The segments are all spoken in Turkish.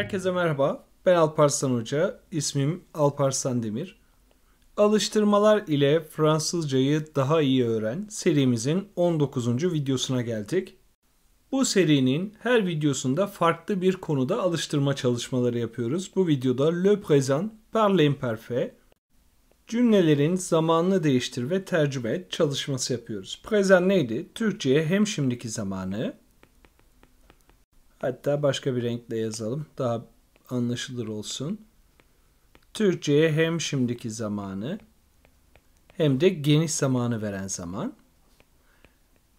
Herkese merhaba. Ben Alparslan Hoca. İsmim Alparslan Demir. Alıştırmalar ile Fransızcayı daha iyi öğren serimizin 19. videosuna geldik. Bu serinin her videosunda farklı bir konuda alıştırma çalışmaları yapıyoruz. Bu videoda Le Présent par l'imparfait cümlelerin zamanını değiştir ve tercüme et çalışması yapıyoruz. Présent neydi? Türkçe'ye hem şimdiki zamanı Hatta başka bir renkle yazalım. Daha anlaşılır olsun. Türkçe'ye hem şimdiki zamanı hem de geniş zamanı veren zaman.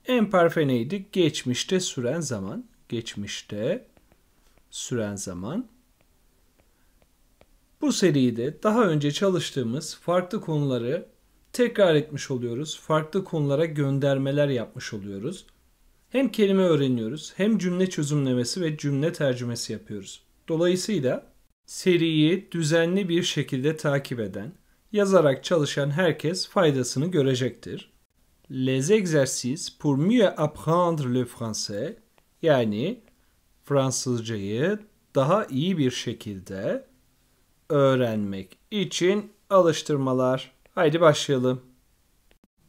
Emparfe neydi? Geçmişte süren zaman. Geçmişte süren zaman. Bu seride daha önce çalıştığımız farklı konuları tekrar etmiş oluyoruz. Farklı konulara göndermeler yapmış oluyoruz. Hem kelime öğreniyoruz hem cümle çözümlemesi ve cümle tercümesi yapıyoruz. Dolayısıyla seriyi düzenli bir şekilde takip eden, yazarak çalışan herkes faydasını görecektir. Les exercices pour mieux apprendre le français yani Fransızcayı daha iyi bir şekilde öğrenmek için alıştırmalar. Haydi başlayalım.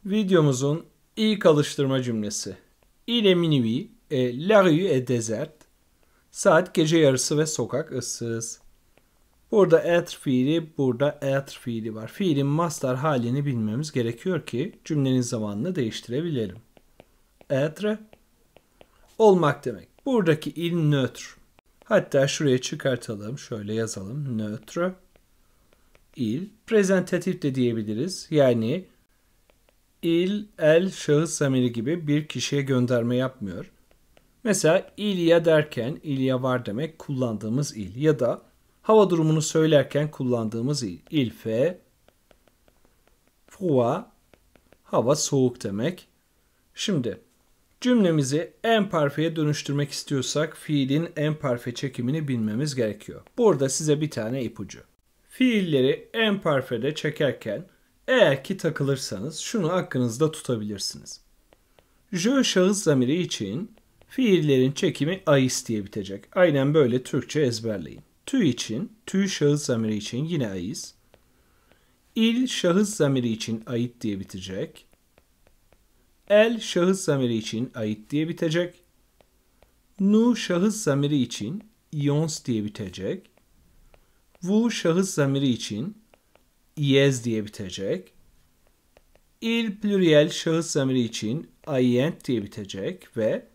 Videomuzun ilk alıştırma cümlesi. Il est minuit e, et la rue est déserte. Saat gece yarısı ve sokak ıssız. Burada être fiili, burada être fiili var. Fiilin mastar halini bilmemiz gerekiyor ki cümlenin zamanını değiştirebilelim. Être olmak demek. Buradaki il nötr. Hatta şuraya çıkartalım, şöyle yazalım. Nötr il. Presentatif de diyebiliriz. Yani il, el, şahıs zamiri gibi bir kişiye gönderme yapmıyor. Mesela İlya derken İlya var demek kullandığımız il ya da hava durumunu söylerken kullandığımız il. İlfe, fuva, hava soğuk demek. Şimdi cümlemizi en parfeye dönüştürmek istiyorsak fiilin en parfe çekimini bilmemiz gerekiyor. Burada size bir tane ipucu. Fiilleri en parfede çekerken eğer ki takılırsanız şunu aklınızda tutabilirsiniz. Je şahıs zamiri için fiillerin çekimi ais diye bitecek. Aynen böyle Türkçe ezberleyin. Tü için, tü şahıs zamiri için yine ais. İl şahıs zamiri için ait diye bitecek. El şahıs zamiri için ait diye bitecek. Nu şahıs zamiri için ions diye bitecek. Vu şahıs zamiri için iez diye bitecek. Il pluriel şahıs zamiri için aient diye bitecek ve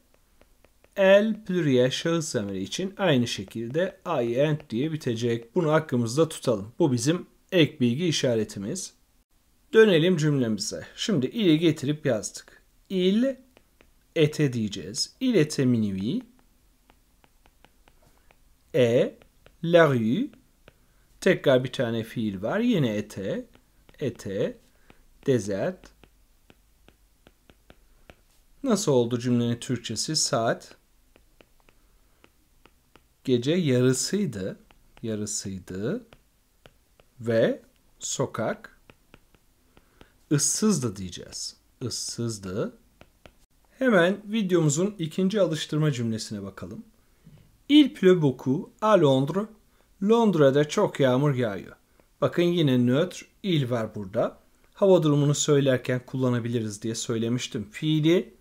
el pluriel şahıs zamiri için aynı şekilde aient diye bitecek. Bunu aklımızda tutalım. Bu bizim ek bilgi işaretimiz. Dönelim cümlemize. Şimdi ile getirip yazdık. Il ete diyeceğiz. Il était minuit. E la rue Tekrar bir tane fiil var. Yine ete, ete, desert. Nasıl oldu cümlenin Türkçesi? Saat gece yarısıydı. Yarısıydı. Ve sokak ıssızdı diyeceğiz. ıssızdı. Hemen videomuzun ikinci alıştırma cümlesine bakalım. Il pleut beaucoup à Londres Londra'da çok yağmur yağıyor. Bakın yine nötr il var burada. Hava durumunu söylerken kullanabiliriz diye söylemiştim. Fiili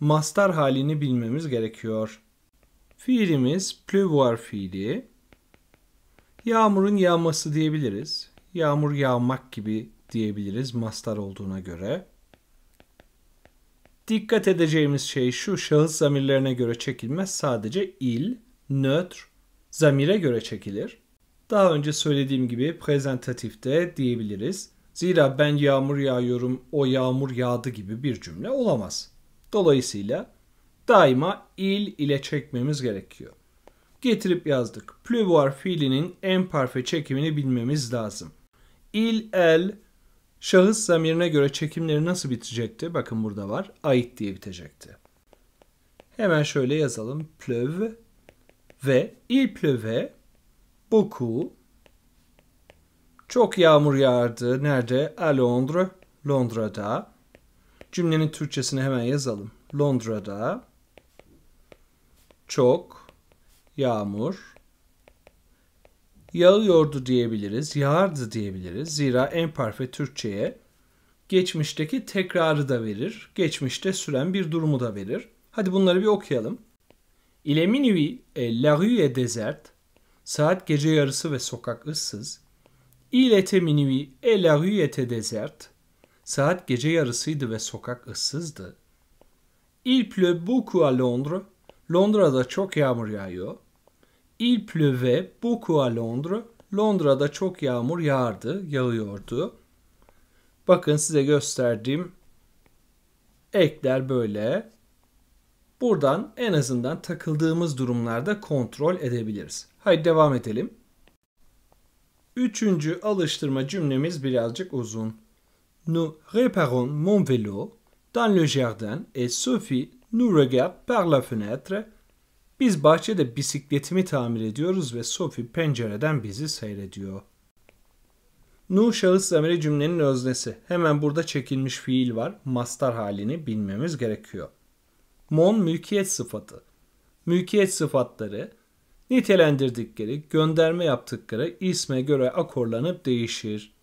mastar halini bilmemiz gerekiyor. Fiilimiz pleuvoir fiili. Yağmurun yağması diyebiliriz. Yağmur yağmak gibi diyebiliriz mastar olduğuna göre. Dikkat edeceğimiz şey şu şahıs zamirlerine göre çekilmez sadece il, nötr zamire göre çekilir. Daha önce söylediğim gibi prezentatifte diyebiliriz. Zira ben yağmur yağıyorum, o yağmur yağdı gibi bir cümle olamaz. Dolayısıyla daima il ile çekmemiz gerekiyor. Getirip yazdık. Plüvar fiilinin parfe çekimini bilmemiz lazım. Il el, şahıs zamirine göre çekimleri nasıl bitecekti? Bakın burada var. Ait diye bitecekti. Hemen şöyle yazalım. Plöv, ve il pleuvait beaucoup. Çok yağmur yağardı. Nerede? A Londra. Londra'da. Cümlenin Türkçesini hemen yazalım. Londra'da çok yağmur yağıyordu diyebiliriz, yağardı diyebiliriz. Zira en emparfe Türkçe'ye geçmişteki tekrarı da verir, geçmişte süren bir durumu da verir. Hadi bunları bir okuyalım. İle minuit, la rue est déserte. Saat gece yarısı ve sokak ıssız. Il était minuit et la rue était déserte. Saat gece yarısıydı ve sokak ıssızdı. Il pleut beaucoup à Londres. Londra'da çok yağmur yağıyor. Il pleuvait beaucoup à Londres. Londra'da çok yağmur yağardı, yağıyordu. Bakın size gösterdiğim ekler böyle. Buradan en azından takıldığımız durumlarda kontrol edebiliriz. Haydi devam edelim. Üçüncü alıştırma cümlemiz birazcık uzun. Nous réparons mon vélo dans le jardin et Sophie nous regarde par la fenêtre. Biz bahçede bisikletimi tamir ediyoruz ve Sophie pencereden bizi seyrediyor. Nu şahıs zamiri cümlenin öznesi. Hemen burada çekilmiş fiil var. Mastar halini bilmemiz gerekiyor mon mülkiyet sıfatı, mülkiyet sıfatları nitelendirdikleri, gönderme yaptıkları isme göre akorlanıp değişir.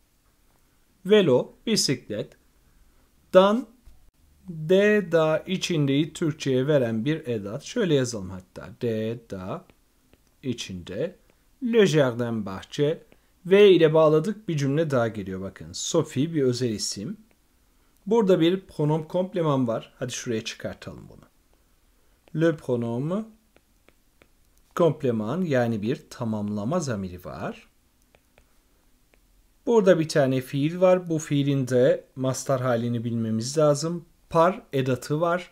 Velo, bisiklet, dan, d, da içindeyi Türkçe'ye veren bir edat. Şöyle yazalım hatta. D, da içinde. Le jardin bahçe. V ile bağladık bir cümle daha geliyor bakın. Sophie bir özel isim. Burada bir pronom kompleman var. Hadi şuraya çıkartalım bunu. Le pronom kompleman yani bir tamamlama zamiri var. Burada bir tane fiil var. Bu fiilin de mastar halini bilmemiz lazım. Par edatı var.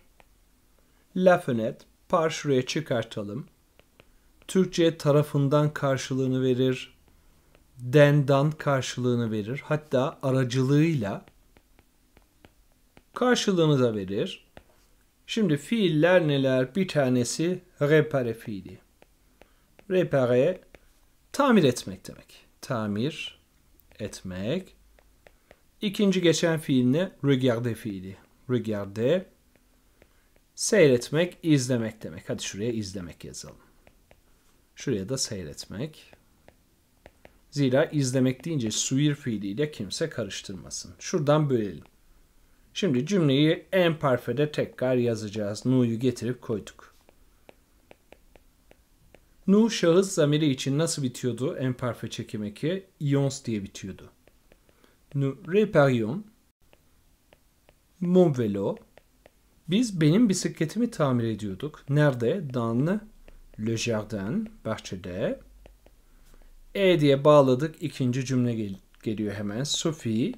La fenet. Par şuraya çıkartalım. Türkçe tarafından karşılığını verir. Dendan karşılığını verir. Hatta aracılığıyla karşılığını da verir. Şimdi fiiller neler? Bir tanesi repare fiili. Repare tamir etmek demek. Tamir etmek. İkinci geçen fiil ne? Regarde fiili. Regarde seyretmek, izlemek demek. Hadi şuraya izlemek yazalım. Şuraya da seyretmek. Zira izlemek deyince suir fiiliyle kimse karıştırmasın. Şuradan bölelim. Şimdi cümleyi en parfede tekrar yazacağız. Nu'yu getirip koyduk. Nu şahıs zamiri için nasıl bitiyordu en parfe çekim eki? Ions diye bitiyordu. Nu réparions mon vélo. Biz benim bisikletimi tamir ediyorduk. Nerede? Dan le jardin, bahçede. E diye bağladık. İkinci cümle gel geliyor hemen. Sophie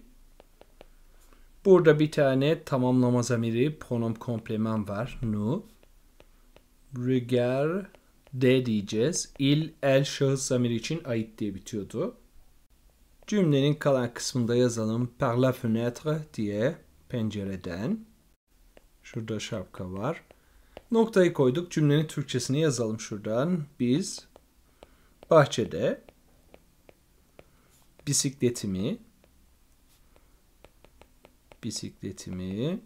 Burada bir tane tamamlama zamiri pronom komplement var. Nu. Rüger D diyeceğiz. İl, el, şahıs zamiri için ait diye bitiyordu. Cümlenin kalan kısmında yazalım par la fenêtre diye pencereden. Şurada şapka var. Noktayı koyduk. Cümlenin Türkçesini yazalım şuradan. Biz bahçede bisikletimi bisikletimi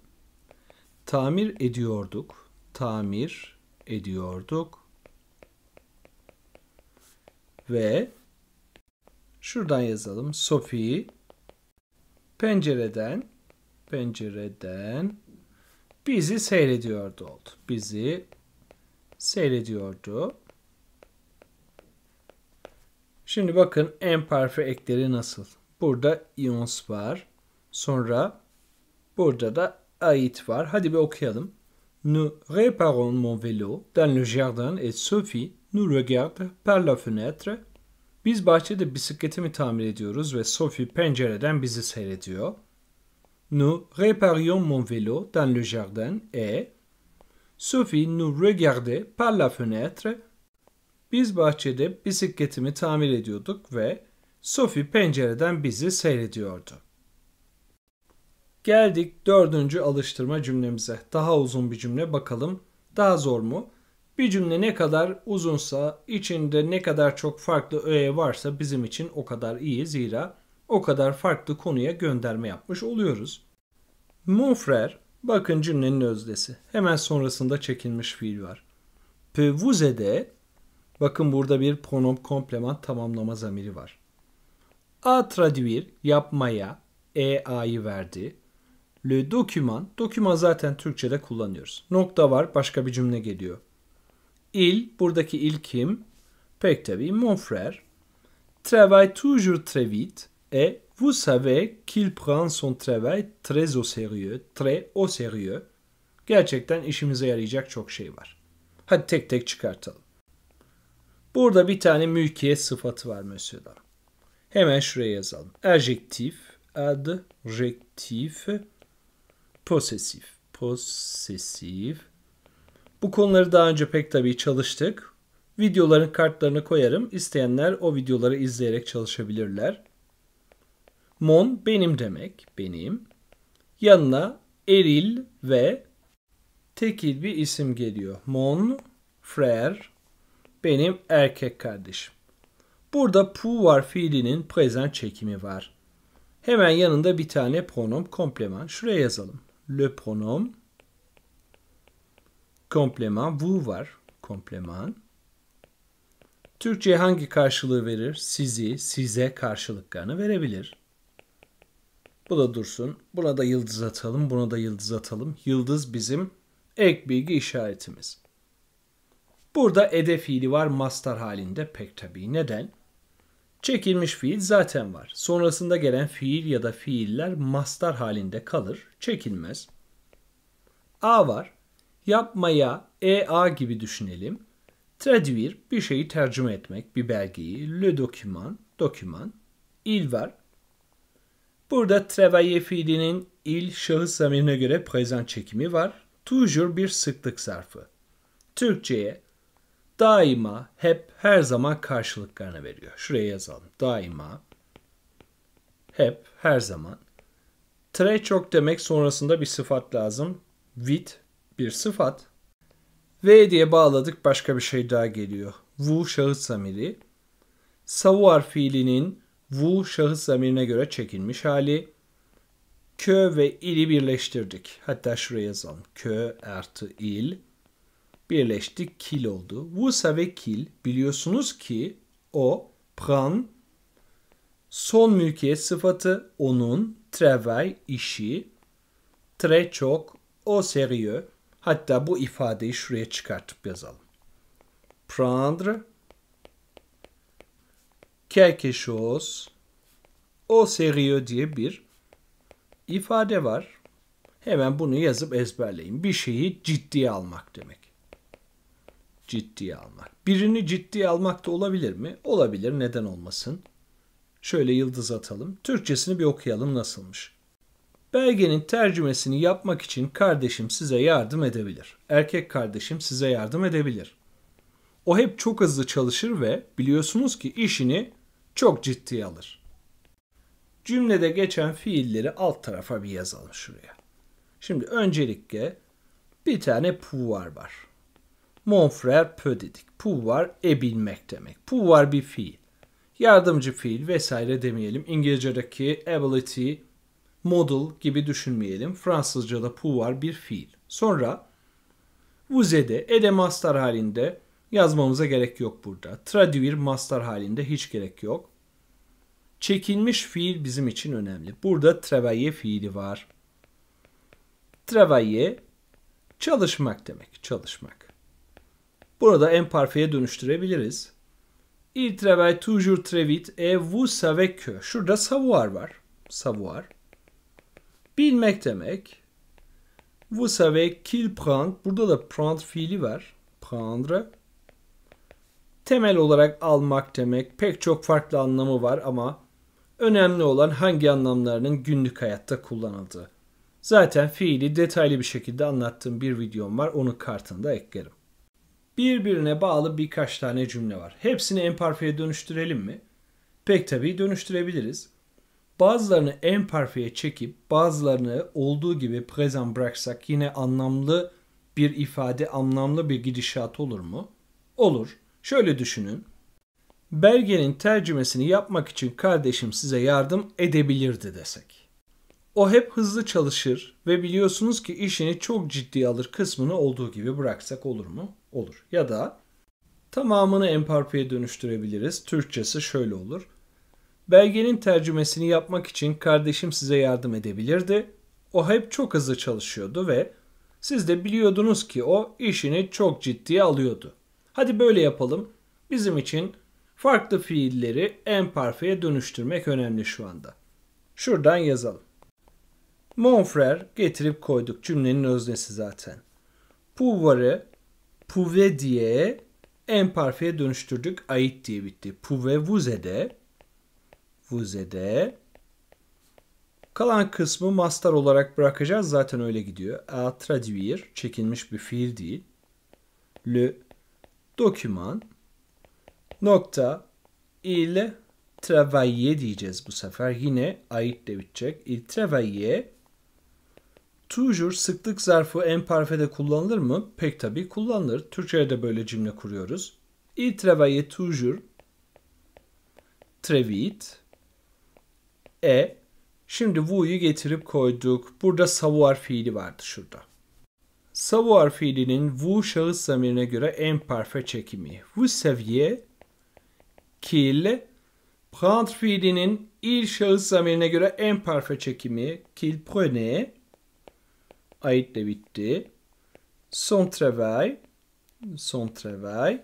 tamir ediyorduk. Tamir ediyorduk. Ve şuradan yazalım. Sophie pencereden pencereden bizi seyrediyordu oldu. Bizi seyrediyordu. Şimdi bakın en parfe ekleri nasıl. Burada ions var. Sonra Burada da ait var. Hadi bir okuyalım. Nous réparons mon vélo dans le jardin et Sophie nous regarde par la fenêtre. Biz bahçede bisikletimi tamir ediyoruz ve Sophie pencereden bizi seyrediyor. Nous réparions mon vélo dans le jardin et Sophie nous regardait par la fenêtre. Biz bahçede bisikletimi tamir ediyorduk ve Sophie pencereden bizi seyrediyordu. Geldik dördüncü alıştırma cümlemize. Daha uzun bir cümle bakalım. Daha zor mu? Bir cümle ne kadar uzunsa, içinde ne kadar çok farklı öğe varsa bizim için o kadar iyi. Zira o kadar farklı konuya gönderme yapmış oluyoruz. Mon frère, bakın cümlenin özdesi. Hemen sonrasında çekilmiş fiil var. Peut vous aider? Bakın burada bir pronom komplement tamamlama zamiri var. A traduire, yapmaya, e a'yı verdi. Le doküman. Doküman zaten Türkçe'de kullanıyoruz. Nokta var. Başka bir cümle geliyor. Il. Buradaki il kim? Pek tabii mon frère. Travaille toujours très vite. Et vous savez qu'il prend son travail très au sérieux. Très au sérieux. Gerçekten işimize yarayacak çok şey var. Hadi tek tek çıkartalım. Burada bir tane mülkiyet sıfatı var mesela. Hemen şuraya yazalım. Adjektif, adjektif, Posesif. Posesif. Bu konuları daha önce pek tabii çalıştık. Videoların kartlarını koyarım. İsteyenler o videoları izleyerek çalışabilirler. Mon benim demek. Benim. Yanına eril ve tekil bir isim geliyor. Mon, frère, benim erkek kardeşim. Burada pouvoir var fiilinin prezent çekimi var. Hemen yanında bir tane pronom komplement, Şuraya yazalım le pronom, kompleman, vous var, kompleman. Türkçe hangi karşılığı verir? Sizi, size karşılıklarını verebilir. Bu da dursun. Buna da yıldız atalım, buna da yıldız atalım. Yıldız bizim ek bilgi işaretimiz. Burada ede fiili var mastar halinde pek tabii. Neden? Çekilmiş fiil zaten var. Sonrasında gelen fiil ya da fiiller mastar halinde kalır, çekilmez. A var. Yapmaya EA gibi düşünelim. Traduire bir şeyi tercüme etmek, bir belgeyi. Le document, doküman. Il var. Burada travailler fiilinin il şahıs zamirine göre prezent çekimi var. Toujours bir sıklık zarfı. Türkçe'ye daima, hep, her zaman karşılıklarını veriyor. Şuraya yazalım. Daima, hep, her zaman. Tre çok demek sonrasında bir sıfat lazım. With bir sıfat. V diye bağladık başka bir şey daha geliyor. Vu şahıs zamiri. Savuar fiilinin vu şahıs zamirine göre çekilmiş hali. Kö ve ili birleştirdik. Hatta şuraya yazalım. Kö artı il birleşti kil oldu. Vous ve kil biliyorsunuz ki o pran son mülkiyet sıfatı onun travail işi très çok o sérieux hatta bu ifadeyi şuraya çıkartıp yazalım. Prendre quelque chose o sérieux diye bir ifade var. Hemen bunu yazıp ezberleyin. Bir şeyi ciddiye almak demek ciddiye almak. Birini ciddiye almak da olabilir mi? Olabilir. Neden olmasın? Şöyle yıldız atalım. Türkçesini bir okuyalım nasılmış. Belgenin tercümesini yapmak için kardeşim size yardım edebilir. Erkek kardeşim size yardım edebilir. O hep çok hızlı çalışır ve biliyorsunuz ki işini çok ciddiye alır. Cümlede geçen fiilleri alt tarafa bir yazalım şuraya. Şimdi öncelikle bir tane pouvoir var. Mon frère peut dedik. Pouvoir ebilmek demek. Pouvoir bir fiil. Yardımcı fiil vesaire demeyelim. İngilizce'deki ability, model gibi düşünmeyelim. Fransızca'da pouvoir bir fiil. Sonra vuze'de ede master halinde yazmamıza gerek yok burada. Traduire master halinde hiç gerek yok. Çekilmiş fiil bizim için önemli. Burada travailler fiili var. Travailler çalışmak demek. Çalışmak. Burada en parfeye dönüştürebiliriz. Il travaille toujours très vite et vous savez que. Şurada savoir var. Savoir. Bilmek demek. Vous savez qu'il prend. Burada da prendre fiili var. Prendre. Temel olarak almak demek. Pek çok farklı anlamı var ama önemli olan hangi anlamlarının günlük hayatta kullanıldığı. Zaten fiili detaylı bir şekilde anlattığım bir videom var. Onu kartında eklerim birbirine bağlı birkaç tane cümle var. Hepsini emparfiye dönüştürelim mi? Pek tabii dönüştürebiliriz. Bazılarını emparfiye çekip bazılarını olduğu gibi present bıraksak yine anlamlı bir ifade, anlamlı bir gidişat olur mu? Olur. Şöyle düşünün. Belgenin tercümesini yapmak için kardeşim size yardım edebilirdi desek. O hep hızlı çalışır ve biliyorsunuz ki işini çok ciddi alır kısmını olduğu gibi bıraksak olur mu? olur. Ya da tamamını emparpeye dönüştürebiliriz. Türkçesi şöyle olur. Belgenin tercümesini yapmak için kardeşim size yardım edebilirdi. O hep çok hızlı çalışıyordu ve siz de biliyordunuz ki o işini çok ciddiye alıyordu. Hadi böyle yapalım. Bizim için farklı fiilleri emparfeye dönüştürmek önemli şu anda. Şuradan yazalım. Mon frère getirip koyduk cümlenin öznesi zaten. Pouvoir'ı puve diye emparfiye dönüştürdük. Ait diye bitti. Puve vuzede vuzede kalan kısmı master olarak bırakacağız. Zaten öyle gidiyor. A traduire çekilmiş bir fiil değil. Le doküman nokta il travailler diyeceğiz bu sefer. Yine ait de bitecek. Il travailler Toujours sıklık zarfı emparfede kullanılır mı? Pek tabi kullanılır. Türkçe'de de böyle cümle kuruyoruz. Il travaillait toujours très vite. E. Şimdi vous'yu getirip koyduk. Burada savoir fiili vardı şurada. Savoir fiilinin vous şahıs zamirine göre emparfe çekimi. Vous saviez qu'il prendre fiilinin il şahıs zamirine göre emparfe çekimi. Qu'il prenait ait de bitti. Son travail. Son travail.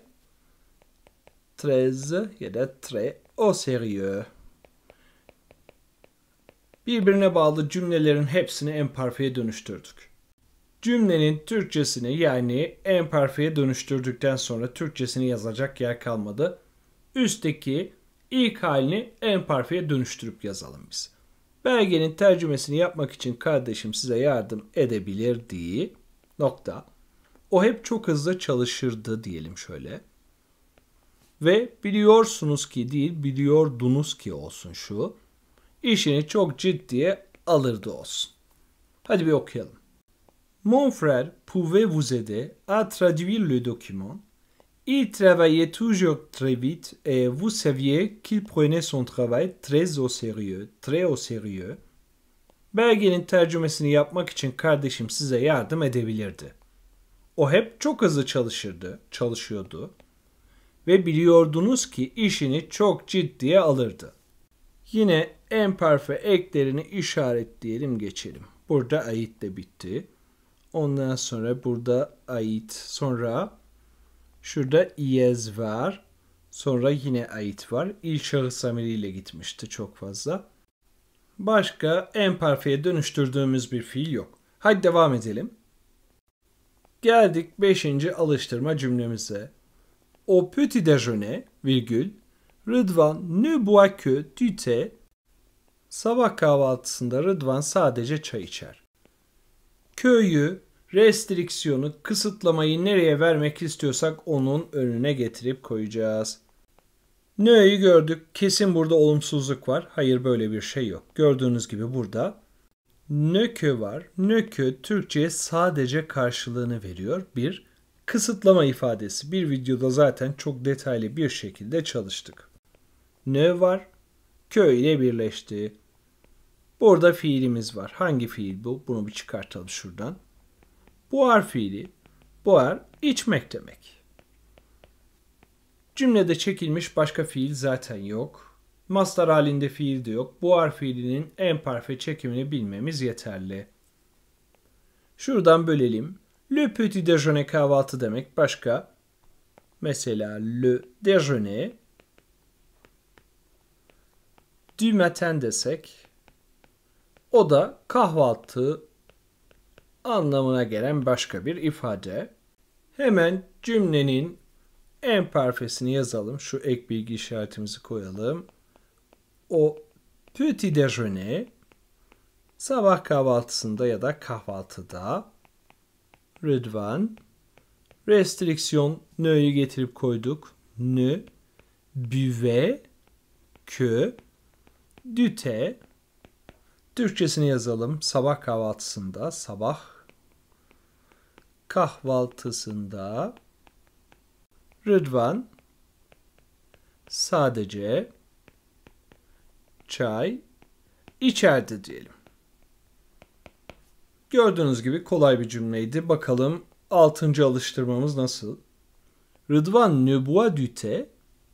13 ya da tre o seriyor. Birbirine bağlı cümlelerin hepsini emparfeye dönüştürdük. Cümlenin Türkçesini yani emparfeye dönüştürdükten sonra Türkçesini yazacak yer kalmadı. Üstteki ilk halini emparfeye dönüştürüp yazalım biz. Belgenin tercümesini yapmak için kardeşim size yardım edebilir diye nokta. O hep çok hızlı çalışırdı diyelim şöyle. Ve biliyorsunuz ki değil biliyordunuz ki olsun şu. İşini çok ciddiye alırdı olsun. Hadi bir okuyalım. Mon frère pouvait vous aider à traduire le document Il travaillait toujours très vite et vous saviez qu'il prenait son travail très au sérieux, très au sérieux. Belgenin tercümesini yapmak için kardeşim size yardım edebilirdi. O hep çok hızlı çalışırdı, çalışıyordu ve biliyordunuz ki işini çok ciddiye alırdı. Yine emperfe eklerini işaretleyelim geçelim. Burada ait de bitti. Ondan sonra burada ait sonra Şurada iyez var. Sonra yine ait var. İlk şahıs amiriyle gitmişti çok fazla. Başka emparfeye dönüştürdüğümüz bir fiil yok. Hadi devam edelim. Geldik 5. alıştırma cümlemize. O petit déjeuner, virgül, Rıdvan ne boit que du thé. Sabah kahvaltısında Rıdvan sadece çay içer. Köyü restriksiyonu, kısıtlamayı nereye vermek istiyorsak onun önüne getirip koyacağız. Nö'yü gördük. Kesin burada olumsuzluk var. Hayır böyle bir şey yok. Gördüğünüz gibi burada nökö var. Nökö Türkçe'ye sadece karşılığını veriyor. Bir kısıtlama ifadesi. Bir videoda zaten çok detaylı bir şekilde çalıştık. Nö var. Kö ile birleşti. Burada fiilimiz var. Hangi fiil bu? Bunu bir çıkartalım şuradan. Buar fiili. buar içmek demek. Cümlede çekilmiş başka fiil zaten yok. Mastar halinde fiil de yok. Buar fiilinin en emparfe çekimini bilmemiz yeterli. Şuradan bölelim. Le petit déjeuner kahvaltı demek başka. Mesela le déjeuner du matin desek o da kahvaltı anlamına gelen başka bir ifade. Hemen cümlenin en parfesini yazalım. Şu ek bilgi işaretimizi koyalım. O petit déjeuner sabah kahvaltısında ya da kahvaltıda Rıdvan restriksiyon nö'yü getirip koyduk. Nö büve kö düte Türkçesini yazalım. Sabah kahvaltısında sabah kahvaltısında Rıdvan sadece çay içerdi diyelim. Gördüğünüz gibi kolay bir cümleydi. Bakalım altıncı alıştırmamız nasıl? Rıdvan ne boit du thé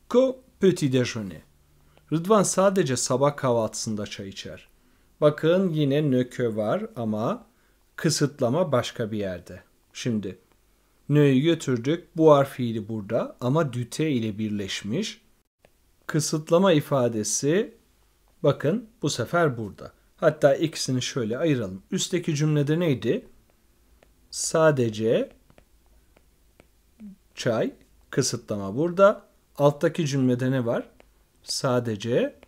qu'au petit déjeuner. Rıdvan sadece sabah kahvaltısında çay içer. Bakın yine nökö var ama kısıtlama başka bir yerde. Şimdi nö'yü götürdük. Buar fiili burada ama düte ile birleşmiş. Kısıtlama ifadesi bakın bu sefer burada. Hatta ikisini şöyle ayıralım. Üstteki cümlede neydi? Sadece çay kısıtlama burada. Alttaki cümlede ne var? Sadece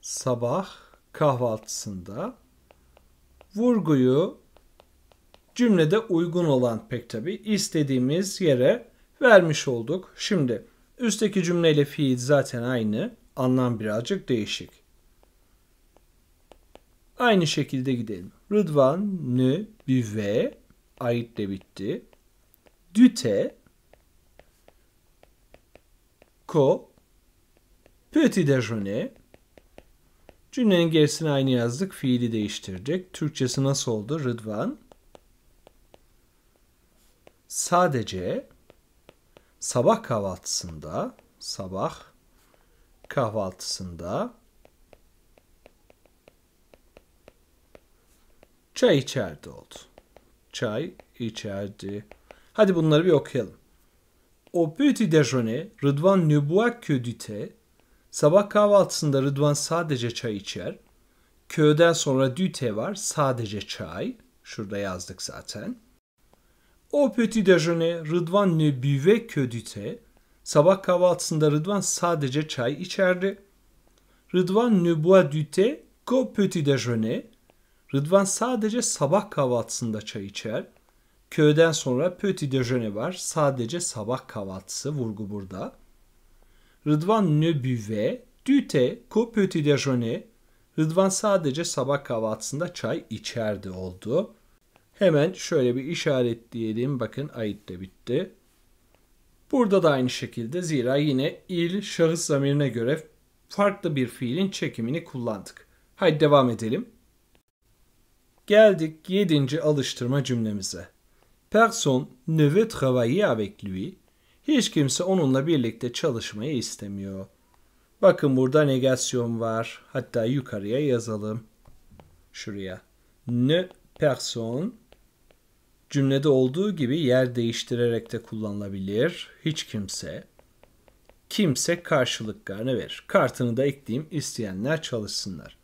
sabah kahvaltısında vurguyu cümlede uygun olan pek tabi istediğimiz yere vermiş olduk. Şimdi üstteki cümleyle fiil zaten aynı. Anlam birazcık değişik. Aynı şekilde gidelim. Rıdvan ne büve ait de bitti. Düte ko petit déjeuner Cümlenin gerisini aynı yazdık. Fiili değiştirecek. Türkçesi nasıl oldu? Rıdvan sadece sabah kahvaltısında sabah kahvaltısında çay içerdi oldu. Çay içerdi. Hadi bunları bir okuyalım. O petit déjeuner, Rıdvan ne boit que du thé. Sabah kahvaltısında Rıdvan sadece çay içer. Köğden sonra du thé var, sadece çay. Şurada yazdık zaten. O petit déjeuner Rıdvan ne büve ködüte. Sabah kahvaltısında Rıdvan sadece çay içerdi. Rıdvan ne boit du thé qu'au petit déjeuner. Rıdvan sadece sabah kahvaltısında çay içer. Köyden sonra petit déjeuner var. Sadece sabah kahvaltısı vurgu burada. Rıdvan ne büve du thé qu'au petit déjeuner. Rıdvan sadece sabah kahvaltısında çay içerdi oldu. Hemen şöyle bir işaret diyelim. Bakın ait de bitti. Burada da aynı şekilde zira yine il şahıs zamirine göre farklı bir fiilin çekimini kullandık. Haydi devam edelim. Geldik 7. alıştırma cümlemize. Person ne veut travailler avec lui. Hiç kimse onunla birlikte çalışmayı istemiyor. Bakın burada negasyon var. Hatta yukarıya yazalım. Şuraya. Ne person Cümlede olduğu gibi yer değiştirerek de kullanılabilir. Hiç kimse. Kimse karşılık karne verir. Kartını da ekleyeyim isteyenler çalışsınlar.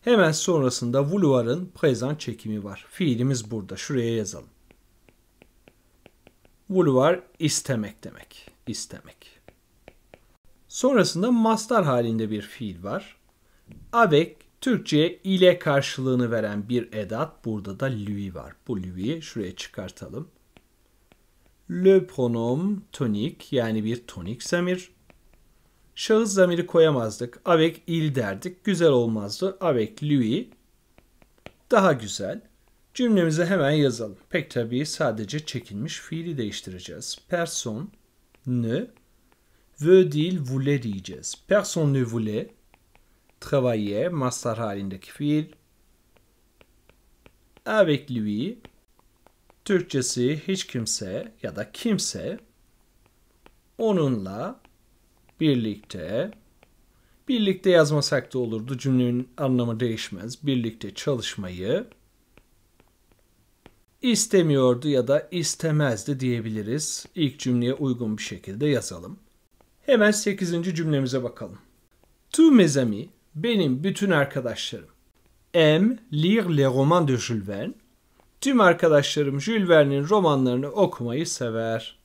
Hemen sonrasında Vulvar'ın prezent çekimi var. Fiilimiz burada. Şuraya yazalım. Vulvar istemek demek. İstemek. Sonrasında mastar halinde bir fiil var. Avec Türkçe'ye ile karşılığını veren bir edat. Burada da lui var. Bu lui'yi şuraya çıkartalım. Le pronom tonik yani bir tonik zamir. Şahıs zamiri koyamazdık. Avec il derdik. Güzel olmazdı. Avec lui daha güzel. Cümlemizi hemen yazalım. Pek tabii sadece çekilmiş fiili değiştireceğiz. Person ne veut değil voulait diyeceğiz. Person ne voulait travailler master halindeki fiil. Avec lui Türkçesi hiç kimse ya da kimse onunla birlikte birlikte yazmasak da olurdu. Cümlenin anlamı değişmez. Birlikte çalışmayı istemiyordu ya da istemezdi diyebiliriz. İlk cümleye uygun bir şekilde yazalım. Hemen 8. cümlemize bakalım. Tous mes amis benim bütün arkadaşlarım. M. Lire les Roman de Jules Verne. Tüm arkadaşlarım Jules Verne'in romanlarını okumayı sever.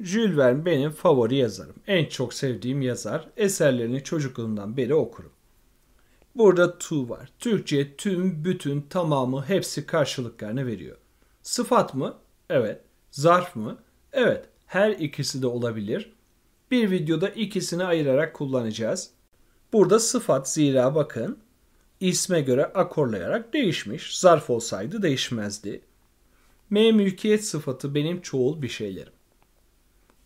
Jules Verne benim favori yazarım. En çok sevdiğim yazar. Eserlerini çocukluğumdan beri okurum. Burada tu var. Türkçe tüm, bütün, tamamı hepsi karşılıklarını veriyor. Sıfat mı? Evet. Zarf mı? Evet. Her ikisi de olabilir. Bir videoda ikisini ayırarak kullanacağız. Burada sıfat zira bakın isme göre akorlayarak değişmiş. Zarf olsaydı değişmezdi. Memülkiyet sıfatı benim çoğul bir şeylerim.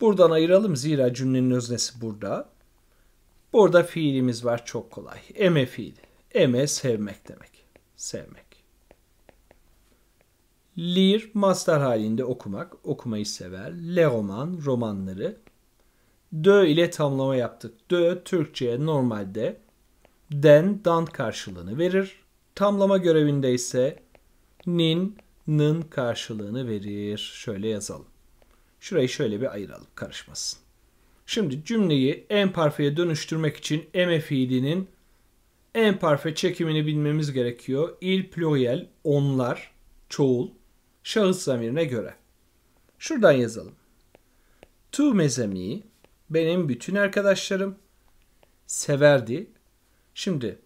Buradan ayıralım zira cümlenin öznesi burada. Burada fiilimiz var çok kolay. Eme fiil. Eme sevmek demek. Sevmek. Lir master halinde okumak, okumayı sever. Le romanları dö ile tamlama yaptık. Dö Türkçe'ye normalde den, dan karşılığını verir. Tamlama görevinde ise nin, nın karşılığını verir. Şöyle yazalım. Şurayı şöyle bir ayıralım karışmasın. Şimdi cümleyi en parfeye dönüştürmek için eme en parfe çekimini bilmemiz gerekiyor. Il pluriel, onlar, çoğul, şahıs zamirine göre. Şuradan yazalım. Tous mes amis benim bütün arkadaşlarım severdi. Şimdi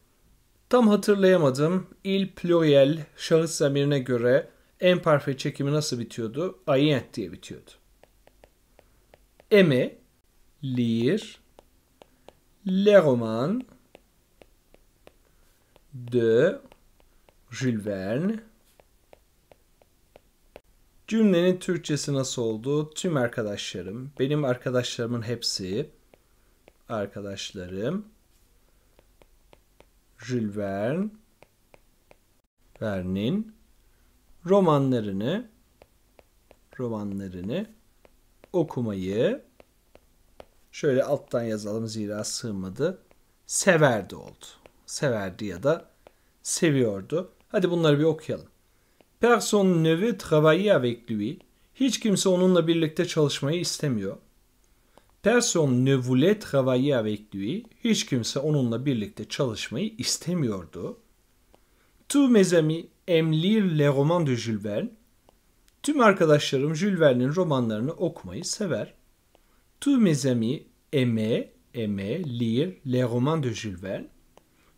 tam hatırlayamadım. Il pluriel şahıs zamirine göre en emparfe çekimi nasıl bitiyordu? Ayent diye bitiyordu. Eme, lire, le roman de Jules Verne Cümlenin Türkçesi nasıl oldu? Tüm arkadaşlarım, benim arkadaşlarımın hepsi, arkadaşlarım, Jules Verne, Verne'in romanlarını, romanlarını okumayı şöyle alttan yazalım zira sığmadı. Severdi oldu. Severdi ya da seviyordu. Hadi bunları bir okuyalım. Personne ne veut travailler avec lui. Hiç kimse onunla birlikte çalışmayı istemiyor. Personne ne voulait travailler avec lui. Hiç kimse onunla birlikte çalışmayı istemiyordu. Tous mes amis aiment lire les romans de Jules Verne. Tüm arkadaşlarım Jules Verne'in romanlarını okumayı sever. Tous mes amis aimaient, aimaient lire les romans de Jules Verne.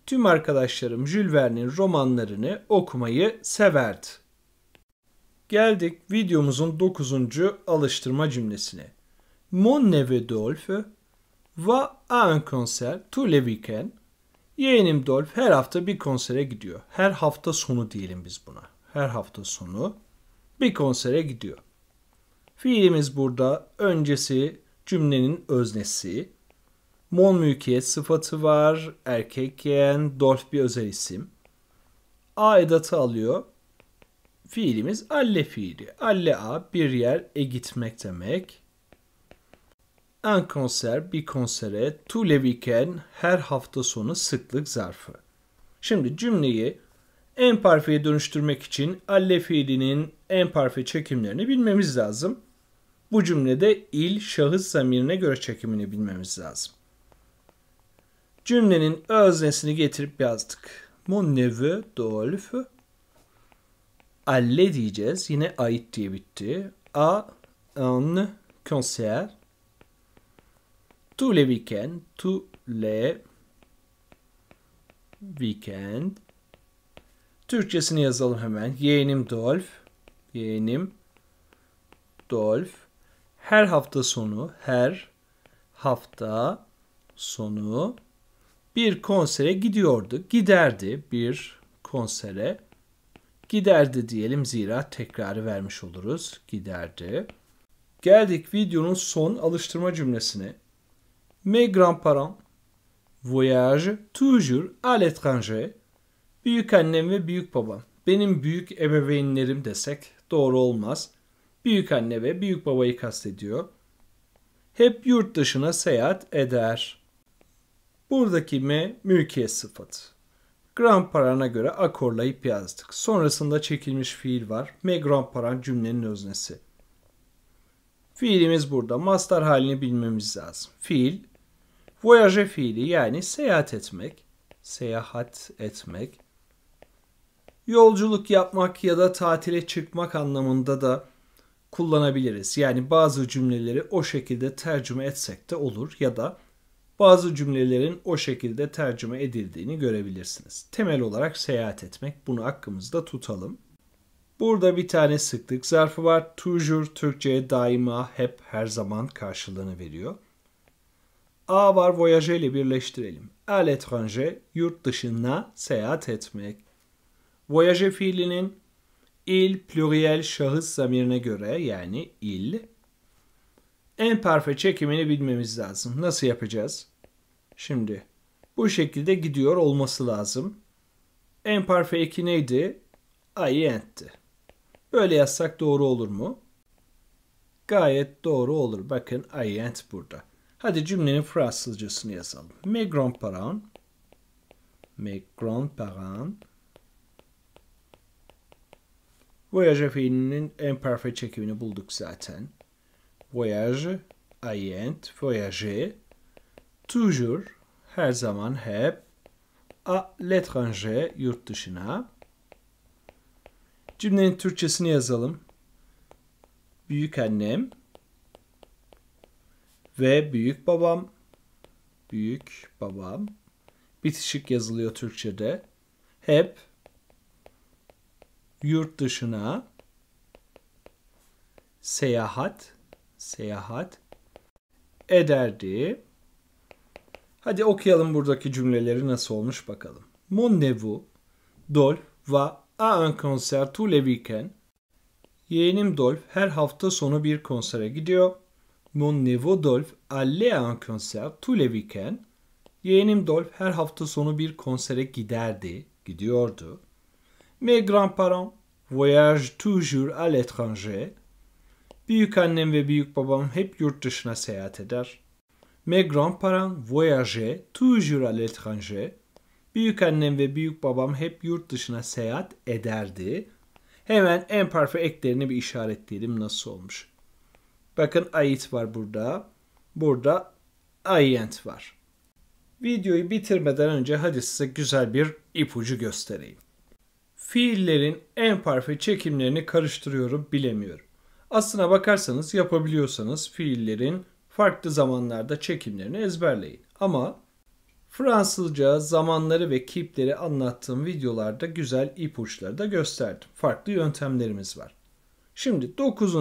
Tüm arkadaşlarım Jules Verne'in romanlarını okumayı severdi. Geldik videomuzun 9. alıştırma cümlesine. Mon Neve Dolphe va à un concert tous les week-ends. Yeğenim Dolph her hafta bir konsere gidiyor. Her hafta sonu diyelim biz buna. Her hafta sonu bir konsere gidiyor. Fiilimiz burada öncesi cümlenin öznesi. Mon mülkiyet sıfatı var. Erkekken Dolph bir özel isim. A edatı alıyor. Fiilimiz alle fiili. Alle a bir yer e gitmek demek. Un konser bir konsere tous les weekend her hafta sonu sıklık zarfı. Şimdi cümleyi en parfeye dönüştürmek için alle fiilinin en parfe çekimlerini bilmemiz lazım. Bu cümlede il şahıs zamirine göre çekimini bilmemiz lazım. Cümlenin öznesini getirip yazdık. Mon neveu Dolphe alle diyeceğiz. Yine ait diye bitti. A un concert tous les week-ends, tous les weekend. Türkçesini yazalım hemen. Yeğenim Dolf, yeğenim Dolf. Her hafta sonu, her hafta sonu bir konsere gidiyordu. Giderdi bir konsere. Giderdi diyelim zira tekrarı vermiş oluruz. Giderdi. Geldik videonun son alıştırma cümlesine. Mes grands-parents voyage toujours à l'étranger. Büyük annem ve büyük babam. Benim büyük ebeveynlerim desek doğru olmaz. Büyük anne ve büyük babayı kastediyor. Hep yurt dışına seyahat eder. Buradaki me mülkiyet sıfatı parana göre akorlayıp yazdık. Sonrasında çekilmiş fiil var. Me paran cümlenin öznesi. Fiilimiz burada. Mastar halini bilmemiz lazım. Fiil, voyage fiili yani seyahat etmek, seyahat etmek. Yolculuk yapmak ya da tatile çıkmak anlamında da kullanabiliriz. Yani bazı cümleleri o şekilde tercüme etsek de olur ya da bazı cümlelerin o şekilde tercüme edildiğini görebilirsiniz. Temel olarak seyahat etmek bunu aklımızda tutalım. Burada bir tane sıklık zarfı var. Toujours Türkçe'ye daima, hep, her zaman karşılığını veriyor. A var voyage ile birleştirelim. A l'étranger yurt dışına seyahat etmek. Voyage fiilinin il pluriel şahıs zamirine göre yani il en parfe çekimini bilmemiz lazım. Nasıl yapacağız? Şimdi bu şekilde gidiyor olması lazım. En parfe eki neydi? Ayent'ti. Böyle yazsak doğru olur mu? Gayet doğru olur. Bakın ayent burada. Hadi cümlenin Fransızcasını yazalım. Mes grands-parents mes grands-parents Voyage fiilinin imperfect çekimini bulduk zaten. Voyage, ayent, voyager, toujours her zaman hep à l'étranger yurt dışına. Cümlenin Türkçesini yazalım. Büyük annem ve büyük babam. Büyük babam. Bitişik yazılıyor Türkçede. Hep yurt dışına seyahat seyahat ederdi. Hadi okuyalım buradaki cümleleri nasıl olmuş bakalım. Mon nevo Dolph va a un concert tous les week-ends. Yeğenim Dolph her hafta sonu bir konsere gidiyor. Mon nevo Dolph alle à un concert tous les week-ends. Yeğenim Dolph her hafta sonu bir konsere giderdi, gidiyordu. Mes grands-parents voyagent toujours à l'étranger. Büyük annem ve büyük babam hep yurt dışına seyahat eder. Mes grands-parents voyageaient toujours à l'étranger. Büyük annem ve büyük babam hep yurt dışına seyahat ederdi. Hemen emparfe eklerini bir işaretleyelim nasıl olmuş. Bakın ait var burada. Burada ayent var. Videoyu bitirmeden önce hadi size güzel bir ipucu göstereyim. Fiillerin en emparfe çekimlerini karıştırıyorum bilemiyorum. Aslına bakarsanız yapabiliyorsanız fiillerin farklı zamanlarda çekimlerini ezberleyin. Ama Fransızca zamanları ve kipleri anlattığım videolarda güzel ipuçları da gösterdim. Farklı yöntemlerimiz var. Şimdi 9.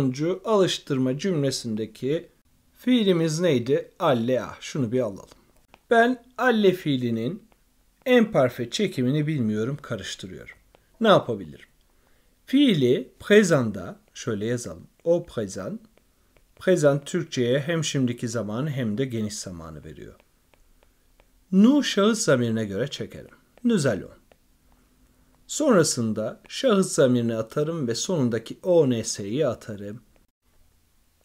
alıştırma cümlesindeki fiilimiz neydi? Allea. Şunu bir alalım. Ben alle fiilinin emparfe çekimini bilmiyorum, karıştırıyorum. Ne yapabilirim? Fiili prezanda şöyle yazalım. O prezan Prezent Türkçe'ye hem şimdiki zaman hem de geniş zamanı veriyor. Nu şahıs zamirine göre çekerim. Nüzelon. Sonrasında şahıs zamirini atarım ve sonundaki ONS'yi atarım.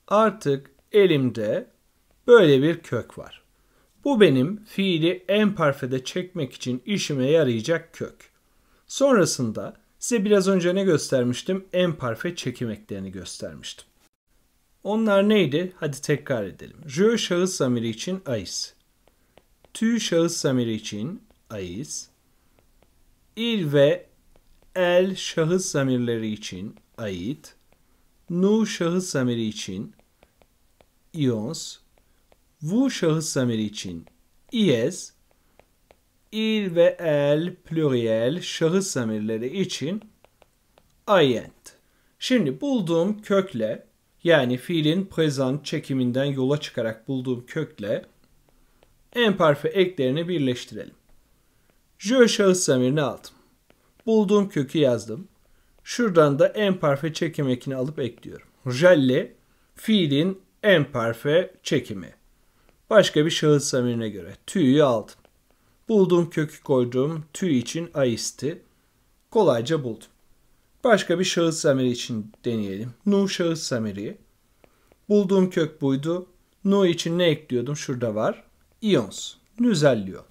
Artık elimde böyle bir kök var. Bu benim fiili en emparfede çekmek için işime yarayacak kök. Sonrasında size biraz önce ne göstermiştim? en parfe çekim eklerini göstermiştim. Onlar neydi? Hadi tekrar edelim. Je şahıs zamiri için ais. Tu şahıs zamiri için ais. Il ve el şahıs zamirleri için ait. Nu şahıs zamiri için ions. Vu şahıs zamiri için ies. Il ve el pluriel şahıs zamirleri için ayent. Şimdi bulduğum kökle yani fiilin present çekiminden yola çıkarak bulduğum kökle emparfe eklerini birleştirelim. Je şahıs zamirini aldım. Bulduğum kökü yazdım. Şuradan da emparfe çekim ekini alıp ekliyorum. Jalli fiilin emparfe çekimi. Başka bir şahıs zamirine göre tüyü aldım. Bulduğum kökü koyduğum tüy için aisti. Kolayca buldum. Başka bir şahıs zamiri için deneyelim. Nu şahıs zamiri. Bulduğum kök buydu. Nu için ne ekliyordum? Şurada var. Ions. Nüzelliyor.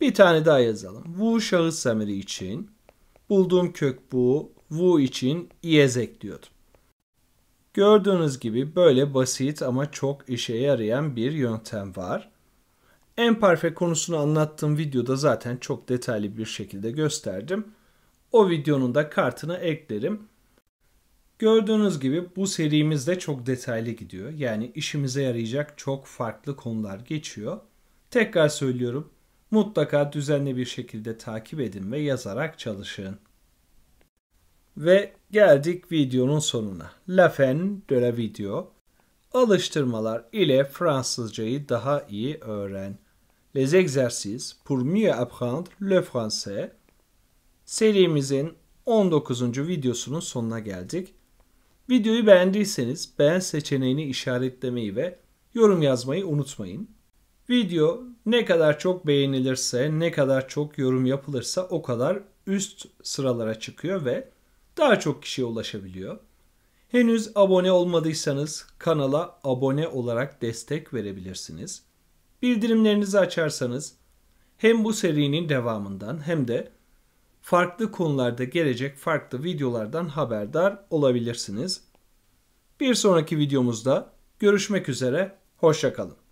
Bir tane daha yazalım. Vu şahıs zamiri için bulduğum kök bu. Vu için iez ekliyordum. Gördüğünüz gibi böyle basit ama çok işe yarayan bir yöntem var. En Emparfe konusunu anlattığım videoda zaten çok detaylı bir şekilde gösterdim. O videonun da kartına eklerim. Gördüğünüz gibi bu serimizde çok detaylı gidiyor. Yani işimize yarayacak çok farklı konular geçiyor. Tekrar söylüyorum. Mutlaka düzenli bir şekilde takip edin ve yazarak çalışın. Ve geldik videonun sonuna. La fin de la video. Alıştırmalar ile Fransızcayı daha iyi öğren. Les exercices pour mieux apprendre le français Serimizin 19. videosunun sonuna geldik. Videoyu beğendiyseniz beğen seçeneğini işaretlemeyi ve yorum yazmayı unutmayın. Video ne kadar çok beğenilirse, ne kadar çok yorum yapılırsa o kadar üst sıralara çıkıyor ve daha çok kişiye ulaşabiliyor. Henüz abone olmadıysanız kanala abone olarak destek verebilirsiniz. Bildirimlerinizi açarsanız hem bu serinin devamından hem de farklı konularda gelecek farklı videolardan haberdar olabilirsiniz. Bir sonraki videomuzda görüşmek üzere, hoşçakalın.